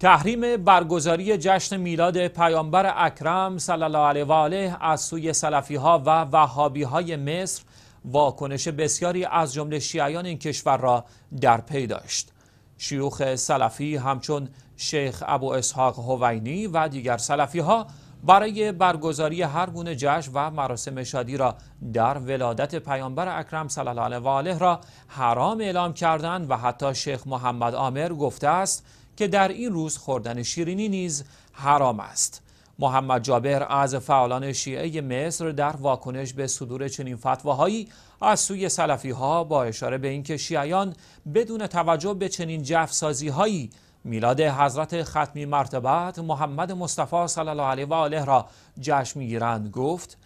تحریم برگزاری جشن میلاد پیامبر اکرم صلی الله علیه و آله از سوی سلفی ها و وهابی های مصر واکنش بسیاری از جمله شیعیان این کشور را در پی داشت. شیوخ سلفی همچون شیخ ابو اسحاق هوینی و دیگر سلفی ها برای برگزاری هر گونه جشن و مراسم شادی را در ولادت پیامبر اکرم صلی الله علیه و آله را حرام اعلام کردند و حتی شیخ محمد عامر گفته است که در این روز خوردن شیرینی نیز حرام است محمد جابر از فعالان شیعه مصر در واکنش به صدور چنین فتواهایی از سوی سلفی ها با اشاره به اینکه شیعیان بدون توجه به چنین جفسازی هایی میلاد حضرت ختمی مرتبت محمد مصطفی صلی الله علیه و آله را جشن میگیرند گفت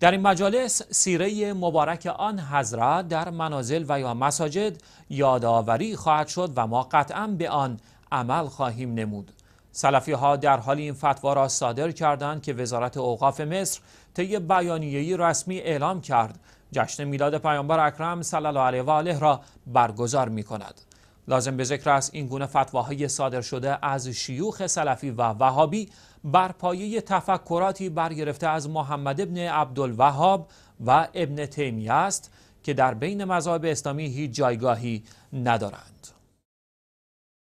در این مجالس سیره مبارک آن حضرت در منازل و یا مساجد یادآوری خواهد شد و ما قطعا به آن عمل خواهیم نمود سلفی ها در حال این فتوا را صادر کردند که وزارت اوقاف مصر طی بیانیه‌ای رسمی اعلام کرد جشن میلاد پیامبر اکرم صلی الله علیه و آله را برگزار می کند. لازم به ذکر است این گونه فتواهای صادر شده از شیوخ سلفی و وهابی بر پایه تفکراتی برگرفته از محمد ابن عبدالوهاب و ابن تیمیه است که در بین مذاهب اسلامی هیچ جایگاهی ندارند.